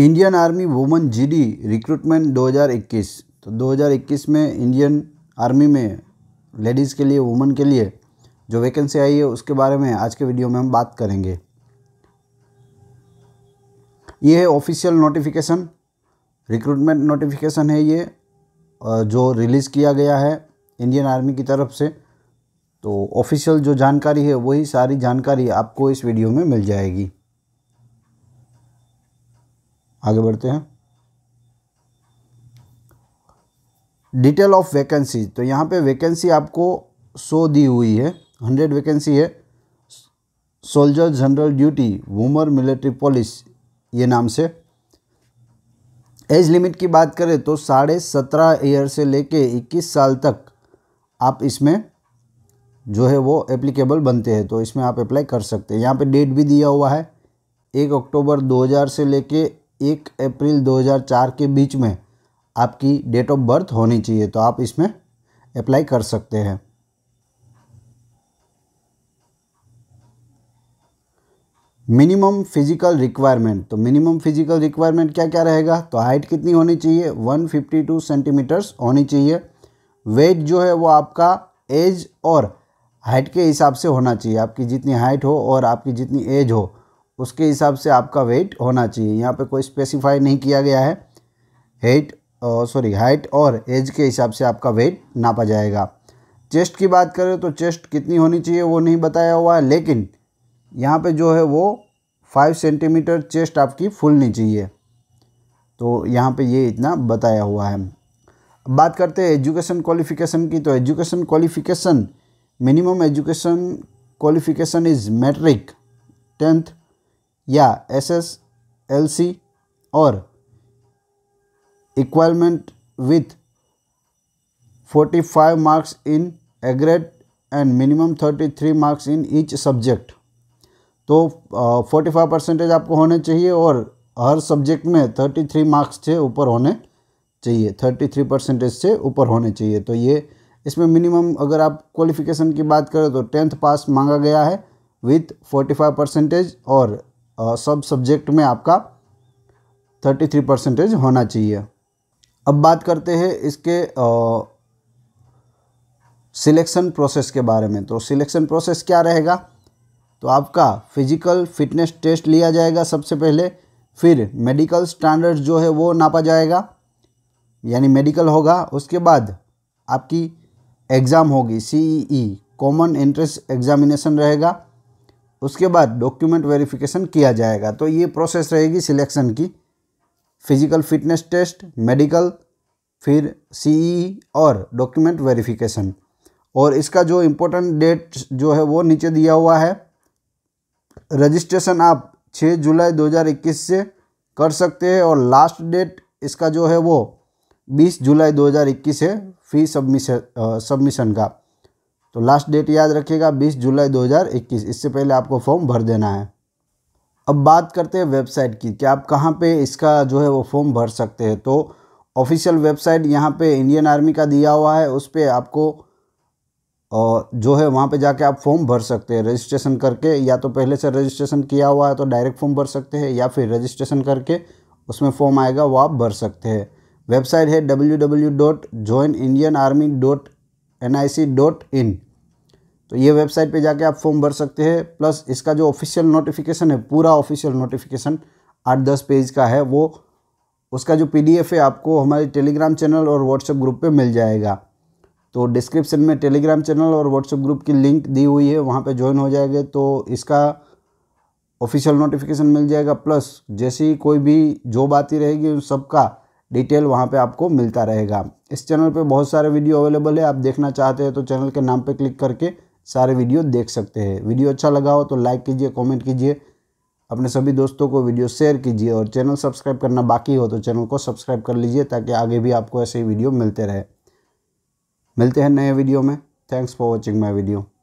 Indian army woman GD recruitment 2021 तो 2021 में Indian army में लेडीज़ के लिए वुमेन के लिए जो वैकेंसी आई है उसके बारे में आज के वीडियो में हम बात करेंगे ये है ऑफिशियल नोटिफिकेशन रिक्रूटमेंट नोटिफिकेशन है ये जो रिलीज़ किया गया है इंडियन आर्मी की तरफ से तो ऑफिशियल जो जानकारी है वही सारी जानकारी आपको इस वीडियो में मिल जाएगी आगे बढ़ते हैं डिटेल ऑफ वैकेंसी तो यहाँ पे वैकेंसी आपको सो दी हुई है हंड्रेड वैकेंसी है soldier general duty women military police ये नाम से एज लिमिट की बात करें तो साढ़े सत्रह ईयर से लेके इक्कीस साल तक आप इसमें जो है वो एप्लीकेबल बनते हैं तो इसमें आप अप्लाई कर सकते हैं यहाँ पे डेट भी दिया हुआ है एक अक्टूबर 2000 से लेके एक अप्रैल 2004 के बीच में आपकी डेट ऑफ बर्थ होनी चाहिए तो आप इसमें अप्लाई कर सकते हैं मिनिमम फिजिकल रिक्वायरमेंट तो मिनिमम फिजिकल रिक्वायरमेंट क्या क्या रहेगा तो हाइट कितनी होनी चाहिए 152 सेंटीमीटर्स होनी चाहिए वेट जो है वो आपका एज और हाइट के हिसाब से होना चाहिए आपकी जितनी हाइट हो और आपकी जितनी एज हो उसके हिसाब से आपका वेट होना चाहिए यहाँ पे कोई स्पेसिफाई नहीं किया गया है हेट सॉरी हाइट और एज के हिसाब से आपका वेट नापा जाएगा चेस्ट की बात करें तो चेस्ट कितनी होनी चाहिए वो नहीं बताया हुआ है लेकिन यहाँ पे जो है वो फाइव सेंटीमीटर चेस्ट आपकी फुलनी चाहिए तो यहाँ पे ये इतना बताया हुआ है बात करते हैं एजुकेशन क्वालिफिकेशन की तो education qualification minimum education qualification is matric tenth या एस एस एल सी और requirement with 45 marks in aggregate and minimum 33 marks in each subject तो फोर्टी फाइव परसेंटेज आपको होने चाहिए और हर सब्जेक्ट में थर्टी थ्री मार्क्स से ऊपर होने चाहिए थर्टी थ्री परसेंटेज से ऊपर होने चाहिए तो ये इसमें मिनिमम अगर आप क्वालिफिकेशन की बात करें तो टेंथ पास मांगा गया है विथ फोर्टी फाइव परसेंटेज और सब सब्जेक्ट में आपका थर्टी थ्री परसेंटेज होना चाहिए अब बात करते हैं इसके सिलेक्शन प्रोसेस के बारे में तो सिलेक्शन प्रोसेस क्या रहेगा तो आपका फिजिकल फिटनेस टेस्ट लिया जाएगा सबसे पहले फिर मेडिकल स्टैंडर्ड जो है वो नापा जाएगा यानी मेडिकल होगा उसके बाद आपकी एग्ज़ाम होगी C E common entrance examination रहेगा उसके बाद डॉक्यूमेंट वेरिफिकेशन किया जाएगा तो ये प्रोसेस रहेगी सिलेक्शन की फिजिकल फिटनेस टेस्ट मेडिकल फिर सीई e e और डॉक्यूमेंट वेरिफिकेशन और इसका जो इम्पोर्टेंट डेट जो है वो नीचे दिया हुआ है रजिस्ट्रेशन आप 6 जुलाई 2021 से कर सकते हैं और लास्ट डेट इसका जो है वो 20 जुलाई 2021 है फी सबमिशन सबमिशन का तो लास्ट डेट याद रखिएगा 20 जुलाई 2021 इससे पहले आपको फॉर्म भर देना है अब बात करते हैं वेबसाइट की कि आप कहाँ पे इसका जो है वो फॉर्म भर सकते हैं तो ऑफिशियल वेबसाइट यहाँ पे इंडियन आर्मी का दिया हुआ है उस पर आपको जो है वहाँ पे जाके आप फॉर्म भर सकते हैं रजिस्ट्रेशन करके या तो पहले से रजिस्ट्रेशन किया हुआ है तो डायरेक्ट फॉर्म भर सकते हैं या फिर रजिस्ट्रेशन करके उसमें फॉर्म आएगा वो आप भर सकते हैं वेबसाइट है W W dot join Indian army dot N I C dot in तो ये वेबसाइट पे जाके आप फॉर्म भर सकते हैं प्लस इसका जो ऑफिशियल नोटिफिकेशन है पूरा ऑफिशियल नोटिफिकेशन आठ दस पेज का है वो उसका जो पीडीएफ है आपको हमारे टेलीग्राम चैनल और व्हाट्सएप ग्रुप पे मिल जाएगा तो डिस्क्रिप्शन में टेलीग्राम चैनल और व्हाट्सएप ग्रुप की लिंक दी हुई है वहाँ पर ज्वाइन हो जाएंगे तो इसका ऑफिशियल नोटिफिकेशन मिल जाएगा प्लस जैसी कोई भी जॉब आती रहेगी उन सबका डिटेल वहाँ पे आपको मिलता रहेगा इस चैनल पे बहुत सारे वीडियो अवेलेबल है आप देखना चाहते हैं तो चैनल के नाम पे क्लिक करके सारे वीडियो देख सकते हैं वीडियो अच्छा लगा हो तो लाइक कीजिए कमेंट कीजिए अपने सभी दोस्तों को वीडियो शेयर कीजिए और चैनल सब्सक्राइब करना बाकी हो तो चैनल को सब्सक्राइब कर लीजिए ताकि आगे भी आपको ऐसे ही वीडियो मिलते रहे मिलते हैं नए वीडियो में thanks for watching my video